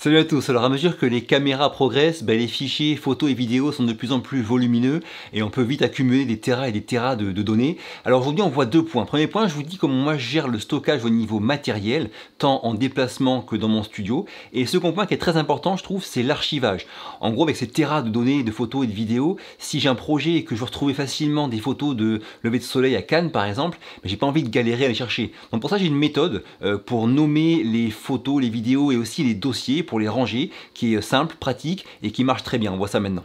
Salut à tous, alors à mesure que les caméras progressent, ben, les fichiers photos et vidéos sont de plus en plus volumineux et on peut vite accumuler des terras et des terras de, données. Alors aujourd'hui on voit deux points. Premier point, je vous dis comment moi je gère le stockage au niveau matériel, tant en déplacement que dans mon studio. Et second point qui est très important je trouve, c'est l'archivage. En gros avec ces terras de données, de photos et de vidéos, si j'ai un projet et que je veux retrouver facilement des photos de lever de soleil à Cannes par exemple, ben, j'ai pas envie de galérer à les chercher. Donc pour ça j'ai une méthode euh, pour nommer les photos, les vidéos et aussi les dossiers pour les ranger, qui est simple, pratique et qui marche très bien. On voit ça maintenant.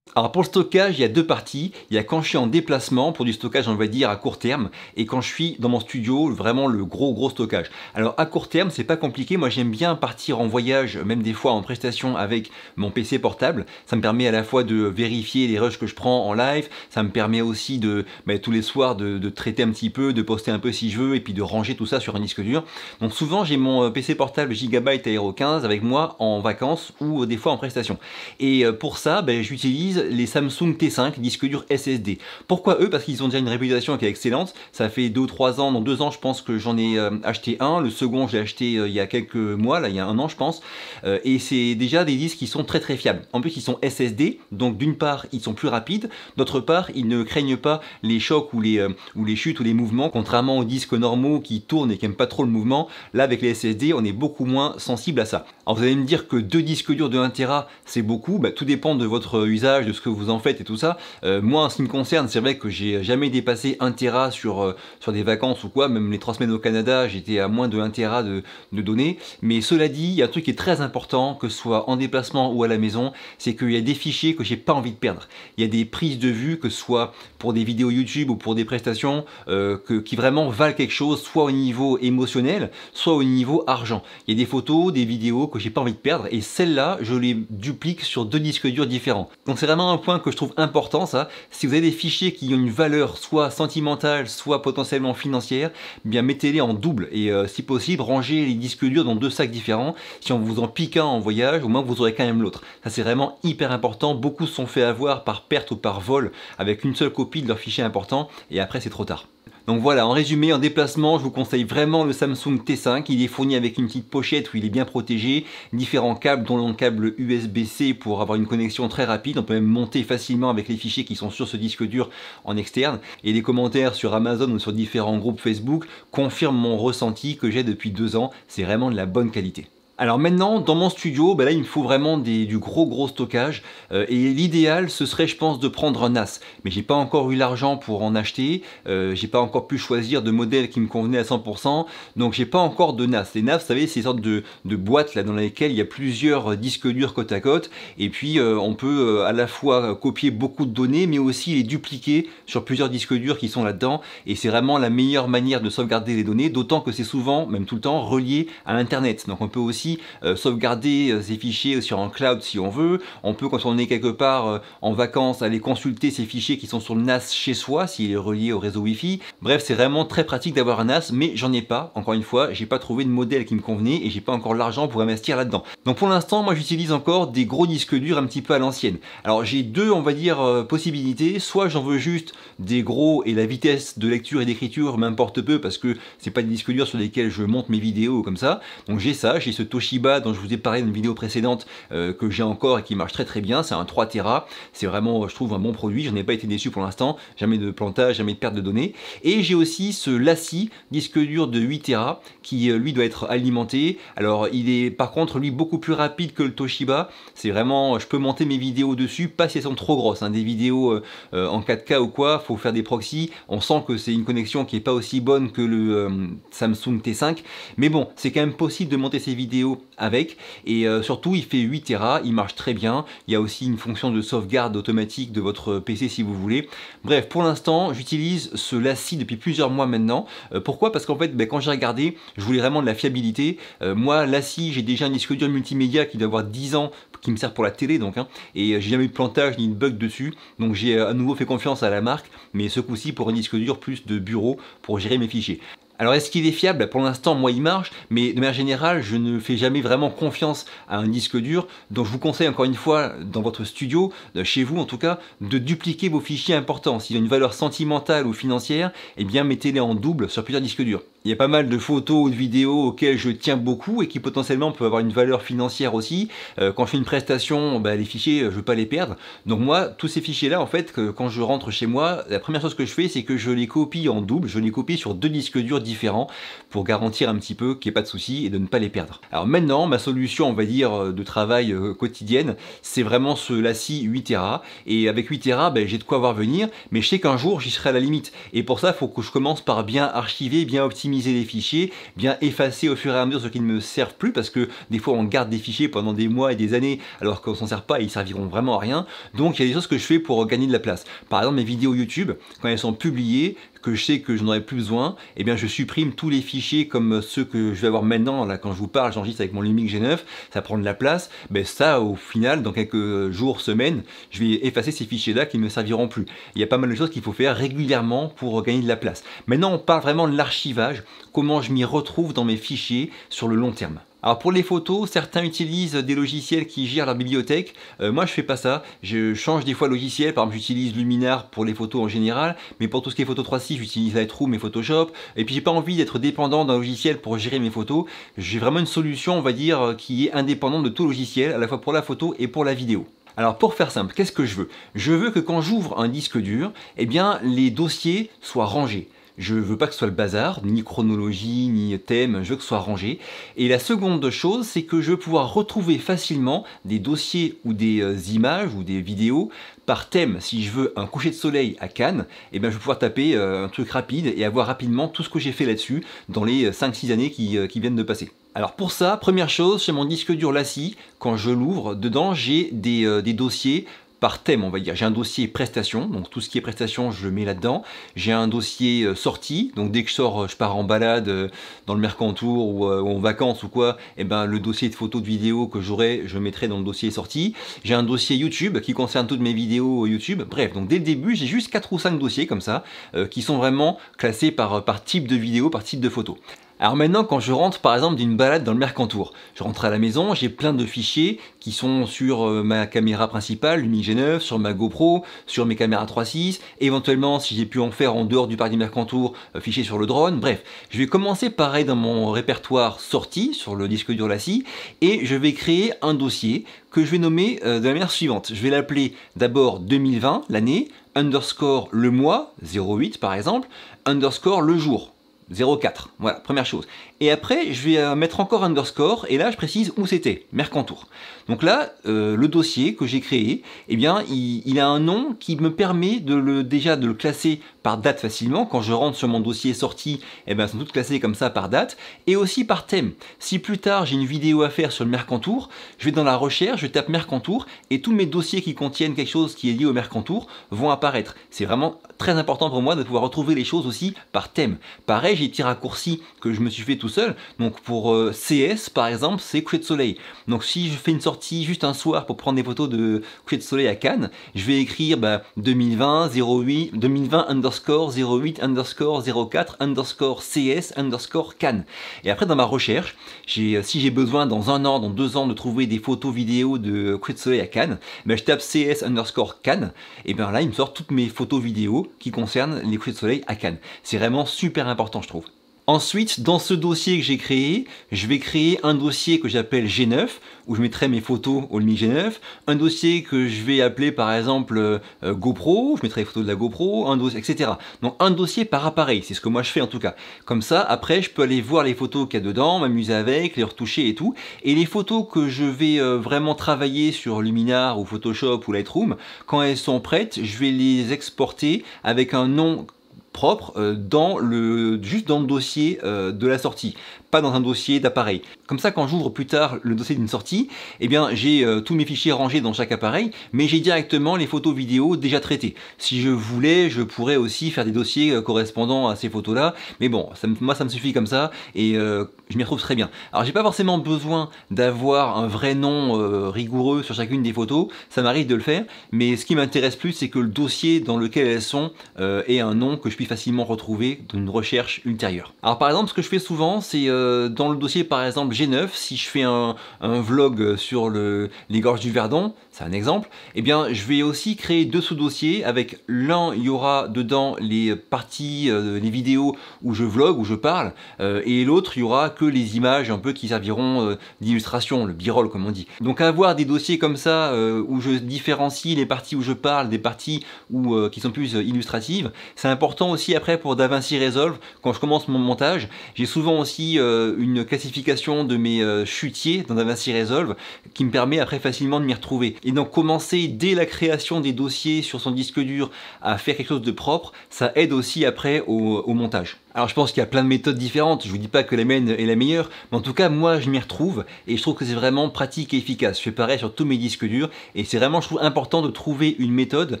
Alors pour le stockage, il y a deux parties. Il y a quand je suis en déplacement, pour du stockage on va dire à court terme, et quand je suis dans mon studio, vraiment le gros gros stockage. Alors à court terme, c'est pas compliqué. Moi j'aime bien partir en voyage, même des fois en prestation avec mon PC portable. Ça me permet à la fois de vérifier les rushs que je prends en live, ça me permet aussi de ben, tous les soirs de, traiter un petit peu, de poster un peu si je veux, et puis de ranger tout ça sur un disque dur. Donc souvent j'ai mon euh, PC portable Gigabyte Aero 15 avec moi en vacances ou euh, des fois en prestation. Et euh, pour ça, ben, j'utilise les Samsung T5 disques durs SSD. Pourquoi eux Parce qu'ils ont déjà une réputation qui est excellente. Ça fait 2-3 ans, dans 2 ans je pense que j'en ai euh, acheté un. Le second j'ai acheté euh, il y a quelques mois, là il y a un an je pense. Euh, et c'est déjà des disques qui sont très très fiables. En plus ils sont SSD, donc d'une part ils sont plus rapides, d'autre part ils ne craignent pas les chocs ou les, ou les chutes ou les mouvements, contrairement aux disques normaux qui tournent et qui n'aiment pas trop le mouvement. Là avec les SSD on est beaucoup moins sensible à ça. Alors vous allez me dire que deux disques durs de 1 Tera c'est beaucoup, bah, tout dépend de votre usage, ce que vous en faites et tout ça. Euh, moi, en ce qui me concerne, c'est vrai que j'ai jamais dépassé 1 Tera sur, euh, sur des vacances ou quoi. Même les 3 semaines au Canada, j'étais à moins de 1 Tera de, de données. Mais cela dit, il y a un truc qui est très important, que ce soit en déplacement ou à la maison, c'est qu'il y a des fichiers que j'ai pas envie de perdre. Il y a des prises de vue, que ce soit pour des vidéos YouTube ou pour des prestations, euh, que, qui vraiment valent quelque chose, soit au niveau émotionnel, soit au niveau argent. Il y a des photos, des vidéos que j'ai pas envie de perdre, et celles-là, je les duplique sur deux disques durs différents. Donc c'est vraiment un point que je trouve important ça. Si vous avez des fichiers qui ont une valeur soit sentimentale, soit potentiellement financière, bien mettez-les en double et euh, si possible rangez les disques durs dans deux sacs différents. Si on vous en pique un en voyage, au moins vous aurez quand même l'autre. Ça c'est vraiment hyper important. Beaucoup se sont fait avoir par perte ou par vol avec une seule copie de leur fichier important et après c'est trop tard. Donc voilà, en résumé, en déplacement, je vous conseille vraiment le Samsung T5. Il est fourni avec une petite pochette où il est bien protégé, différents câbles, dont le câble USB-C pour avoir une connexion très rapide. On peut même monter facilement avec les fichiers qui sont sur ce disque dur en externe. Et les commentaires sur Amazon ou sur différents groupes Facebook confirment mon ressenti que j'ai depuis deux ans. C'est vraiment de la bonne qualité. Alors maintenant, dans mon studio, ben là, il me faut vraiment du gros gros stockage. Euh, et l'idéal, ce serait, je pense, de prendre un NAS. Mais j'ai pas encore eu l'argent pour en acheter. Euh, j'ai pas encore pu choisir de modèle qui me convenait à 100%. Donc j'ai pas encore de NAS. Les NAS, vous savez, c'est une sorte de, boîtes là dans lesquelles il y a plusieurs euh, disques durs côte à côte. Et puis on peut à la fois copier beaucoup de données, mais aussi les dupliquer sur plusieurs disques durs qui sont là-dedans. Et c'est vraiment la meilleure manière de sauvegarder les données, d'autant que c'est souvent, même tout le temps, relié à Internet. Donc on peut aussi euh, sauvegarder euh, ces fichiers euh, sur un cloud si on veut. On peut, quand on est quelque part en vacances, aller consulter ces fichiers qui sont sur le NAS chez soi, s'il est relié au réseau Wi-Fi. Bref, c'est vraiment très pratique d'avoir un NAS, mais j'en ai pas. Encore une fois, j'ai pas trouvé de modèle qui me convenait et j'ai pas encore l'argent pour investir là-dedans. Donc pour l'instant, moi j'utilise encore des gros disques durs un petit peu à l'ancienne. Alors j'ai deux, on va dire, possibilités. Soit j'en veux juste des gros et la vitesse de lecture et d'écriture m'importe peu parce que c'est pas des disques durs sur lesquels je monte mes vidéos comme ça. Donc j'ai ça, j'ai ce Toshiba dont je vous ai parlé dans une vidéo précédente euh, que j'ai encore et qui marche très très bien, c'est un 3 Tera, c'est vraiment je trouve un bon produit, je n'ai pas été déçu pour l'instant, jamais de plantage, jamais de perte de données. Et j'ai aussi ce Lassi, disque dur de 8 Tera, qui euh, lui doit être alimenté. Alors il est par contre lui beaucoup plus rapide que le Toshiba, c'est vraiment, je peux monter mes vidéos dessus, pas si elles sont trop grosses, hein. des vidéos euh, en 4K ou quoi, faut faire des proxys, on sent que c'est une connexion qui n'est pas aussi bonne que le Samsung T5, mais bon, c'est quand même possible de monter ces vidéos avec et euh, surtout il fait 8 Tera, il marche très bien, il y a aussi une fonction de sauvegarde automatique de votre PC si vous voulez. Bref, pour l'instant j'utilise ce Lassie depuis plusieurs mois maintenant. Euh, pourquoi Parce qu'en fait ben, quand j'ai regardé, je voulais vraiment de la fiabilité. Euh, moi LACI, j'ai déjà un disque dur multimédia qui doit avoir 10 ans qui me sert pour la télé donc hein. et j'ai jamais eu de plantage ni de bug dessus donc j'ai à nouveau fait confiance à la marque mais ce coup-ci pour un disque dur plus de bureau pour gérer mes fichiers. Alors est-ce qu'il est fiable Pour l'instant, moi, il marche, mais de manière générale, je ne fais jamais vraiment confiance à un disque dur, donc je vous conseille encore une fois, dans votre studio, euh, chez vous en tout cas, de dupliquer vos fichiers importants. S'il a une valeur sentimentale ou financière, eh bien mettez-les en double sur plusieurs disques durs il y a pas mal de photos ou de vidéos auxquelles je tiens beaucoup et qui potentiellement peuvent avoir une valeur financière aussi. Euh, quand je fais une prestation, bah, les fichiers, euh, je veux pas les perdre. Donc moi, tous ces fichiers-là, en fait, quand je rentre chez moi, la première chose que je fais, c'est que je les copie en double, je les copie sur deux disques durs différents pour garantir un petit peu qu'il n'y ait pas de souci et de ne pas les perdre. Alors maintenant, ma solution, on va dire, euh, de travail quotidienne, c'est vraiment ce lacie 8 Tera. Et avec 8 Tera, bah, j'ai de quoi voir venir, mais je sais qu'un jour, j'y serai à la limite. Et pour ça, il faut que je commence par bien archiver, bien optimiser les fichiers, bien effacer au fur et à mesure ceux qui ne me servent plus, parce que des fois on garde des fichiers pendant des mois et des années, alors qu'on s'en sert pas ils serviront vraiment à rien. Donc il y a des choses que je fais pour gagner de la place. Par exemple, mes vidéos YouTube, quand elles sont publiées, que je sais que je n'aurai plus besoin, eh bien je supprime tous les fichiers comme ceux que je vais avoir maintenant, là quand je vous parle, j'enregistre avec mon Lumix G9, ça prend de la place, mais ben, ça au final, dans quelques jours, semaines, je vais effacer ces fichiers-là qui ne me serviront plus. Il y a pas mal de choses qu'il faut faire régulièrement pour gagner de la place. Maintenant on parle vraiment de l'archivage, comment je m'y retrouve dans mes fichiers sur le long terme. Alors pour les photos, certains utilisent des logiciels qui gèrent leur bibliothèque. Euh, moi je fais pas ça, je change des fois logiciels. logiciel, par exemple j'utilise Luminar pour les photos en général, mais pour tout ce qui est photo 3.6, j'utilise Lightroom et Photoshop, et puis j'ai pas envie d'être dépendant d'un logiciel pour gérer mes photos, j'ai vraiment une solution on va dire euh, qui est indépendante de tout logiciel, à la fois pour la photo et pour la vidéo. Alors pour faire simple, qu'est-ce que je veux Je veux que quand j'ouvre un disque dur, eh bien les dossiers soient rangés. Je veux pas que ce soit le bazar, ni chronologie, ni thème, je veux que ce soit rangé. Et la seconde chose, c'est que je veux pouvoir retrouver facilement des dossiers ou des euh, images ou des vidéos par thème. Si je veux un coucher de soleil à Cannes, et eh ben, je vais pouvoir taper euh, un truc rapide et avoir rapidement tout ce que j'ai fait là-dessus dans les 5-6 euh, années qui, viennent de passer. Alors pour ça, première chose, chez mon disque dur Lassie, quand je l'ouvre, dedans j'ai des, des, dossiers par thème, on va dire. J'ai un dossier prestations, donc tout ce qui est prestations, je le mets là-dedans. J'ai un dossier euh, sortie, donc dès que je sors, euh, je pars en balade euh, dans le Mercantour ou, en vacances ou quoi, et eh ben le dossier de photos, de vidéos que j'aurai, je mettrai dans le dossier sortie. J'ai un dossier YouTube qui concerne toutes mes vidéos YouTube. Bref, donc dès le début, j'ai juste 4 ou 5 dossiers comme ça, qui sont vraiment classés par, par type de vidéo, par type de photo. Alors maintenant, quand je rentre par exemple d'une balade dans le Mercantour, je rentre à la maison, j'ai plein de fichiers qui sont sur euh, ma caméra principale, l'UMI G9, sur ma GoPro, sur mes caméras 3.6, éventuellement si j'ai pu en faire en dehors du parc du Mercantour, euh, fichiers sur le drone, bref. Je vais commencer pareil dans mon répertoire sorti sur le disque dur Lassie et je vais créer un dossier que je vais nommer euh, de la manière suivante. Je vais l'appeler d'abord 2020, l'année, underscore le mois, 08 par exemple, underscore le jour, 0,4. Voilà, première chose. Et après, je vais euh, mettre encore underscore, et là, je précise où c'était, Mercantour. Donc là, euh, le dossier que j'ai créé, eh bien, il, a un nom qui me permet de le, déjà de le classer par date facilement. Quand je rentre sur mon dossier sorti, eh bien, sont tous classés comme ça par date, et aussi par thème. Si plus tard, j'ai une vidéo à faire sur le Mercantour, je vais dans la recherche, je tape Mercantour, et tous mes dossiers qui contiennent quelque chose qui est lié au Mercantour vont apparaître. C'est vraiment très important pour moi de pouvoir retrouver les choses aussi par thème. Pareil, j'ai des petits raccourcis que je me suis fait tout seul. Donc pour euh, CS par exemple, c'est coucher de soleil. Donc si je fais une sortie juste un soir pour prendre des photos de coucher de soleil à Cannes, je vais écrire 2020 08 04 CS underscore Cannes. Et après dans ma recherche, euh, si j'ai besoin dans un an, dans deux ans de trouver des photos vidéo de coucher de soleil à Cannes, bah, je tape CS underscore Cannes et bien là il me sort toutes mes photos vidéo qui concernent les couchers de soleil à Cannes. C'est vraiment super important je trouve. Ensuite, dans ce dossier que j'ai créé, je vais créer un dossier que j'appelle G9, où je mettrai mes photos au G9, un dossier que je vais appeler par exemple euh, GoPro, je mettrai les photos de la GoPro, un etc. Donc un dossier par appareil, c'est ce que moi je fais en tout cas. Comme ça, après, je peux aller voir les photos qu'il y a dedans, m'amuser avec, les retoucher et tout. Et les photos que je vais euh, vraiment travailler sur Luminar ou Photoshop ou Lightroom, quand elles sont prêtes, je vais les exporter avec un nom propre euh, dans le, juste dans le dossier euh, de la sortie, pas dans un dossier d'appareil. Comme ça, quand j'ouvre plus tard le dossier d'une sortie, eh bien, j'ai euh, tous mes fichiers rangés dans chaque appareil, mais j'ai directement les photos vidéo déjà traitées. Si je voulais, je pourrais aussi faire des dossiers correspondant à ces photos-là, mais bon, moi, ça me suffit comme ça, et je m'y retrouve très bien. Alors, j'ai pas forcément besoin d'avoir un vrai nom rigoureux sur chacune des photos, ça m'arrive de le faire, mais ce qui m'intéresse plus, c'est que le dossier dans lequel elles sont ait un nom que je facilement retrouver dans recherche ultérieure. Alors par exemple, ce que je fais souvent, c'est euh, dans le dossier par exemple G9, si je fais un, vlog euh, sur le, les gorges du Verdon, c'est un exemple, et eh bien je vais aussi créer deux sous-dossiers avec l'un, il y aura dedans les parties, euh, les vidéos où je vlog, où je parle, et l'autre, il y aura que les images un peu qui serviront d'illustration, le b-roll comme on dit. Donc avoir des dossiers comme ça où je différencie les parties où je parle des parties où, qui sont plus illustratives, c'est important aussi après pour DaVinci Resolve, quand je commence mon montage, j'ai souvent aussi euh, une classification de mes euh, chutiers dans DaVinci Resolve qui me permet après facilement de m'y retrouver. Et donc commencer dès la création des dossiers sur son disque dur à faire quelque chose de propre, ça aide aussi après au montage. Alors je pense qu'il y a plein de méthodes différentes, je vous dis pas que la mienne est la meilleure, mais en tout cas moi je m'y retrouve et je trouve que c'est vraiment pratique et efficace. Je fais pareil sur tous mes disques durs et c'est vraiment je trouve important de trouver une méthode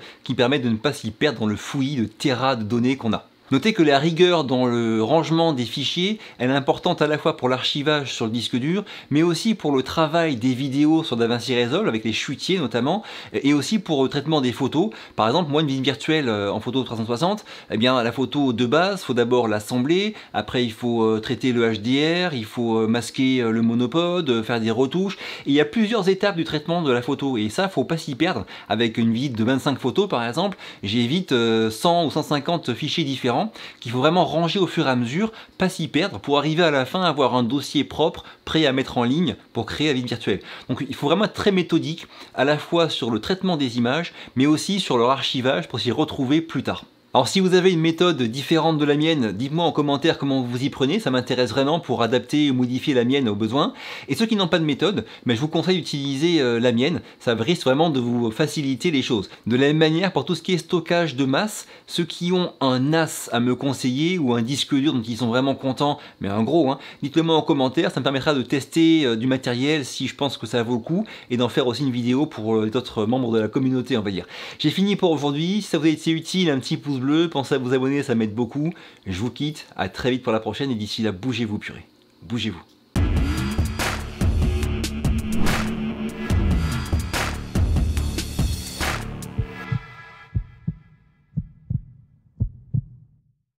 qui permet de ne pas s'y perdre dans le fouillis de terras de données qu'on a. Notez que la rigueur dans le rangement des fichiers, elle est importante à la fois pour l'archivage sur le disque dur, mais aussi pour le travail des vidéos sur DaVinci Resolve, avec les chutiers notamment, et aussi pour le euh, traitement des photos. Par exemple, moi, une visite virtuelle euh, en photo 360, eh bien, la photo de base, faut d'abord l'assembler, après il faut euh, traiter le HDR, il faut masquer le monopode, faire des retouches. il y a plusieurs étapes du traitement de la photo, et ça, faut pas s'y perdre. Avec une visite de 25 photos, par exemple, j'évite 100 ou 150 fichiers différents qu'il faut vraiment ranger au fur et à mesure, pas s'y perdre pour arriver à la fin à avoir un dossier propre prêt à mettre en ligne pour créer la vie virtuelle. Donc il faut vraiment être très méthodique à la fois sur le traitement des images mais aussi sur leur archivage pour s'y retrouver plus tard. Alors si vous avez une méthode différente de la mienne, dites-moi en commentaire comment vous y prenez, ça m'intéresse vraiment pour adapter ou modifier la mienne aux besoins. Et ceux qui n'ont pas de méthode, mais ben, je vous conseille d'utiliser euh, la mienne, ça risque vraiment de vous faciliter les choses. De la même manière, pour tout ce qui est stockage de masse, ceux qui ont un NAS à me conseiller ou un disque dur dont ils sont vraiment contents, mais un gros, hein, dites-le moi en commentaire, ça me permettra de tester euh, du matériel si je pense que ça vaut le coup et d'en faire aussi une vidéo pour euh, les autres membres de la communauté, on va dire. J'ai fini pour aujourd'hui, si ça vous a été utile, un petit pouce bleu, pensez à vous abonner, ça m'aide beaucoup. Je vous quitte, à très vite pour la prochaine et d'ici là, bougez-vous purée. Bougez-vous.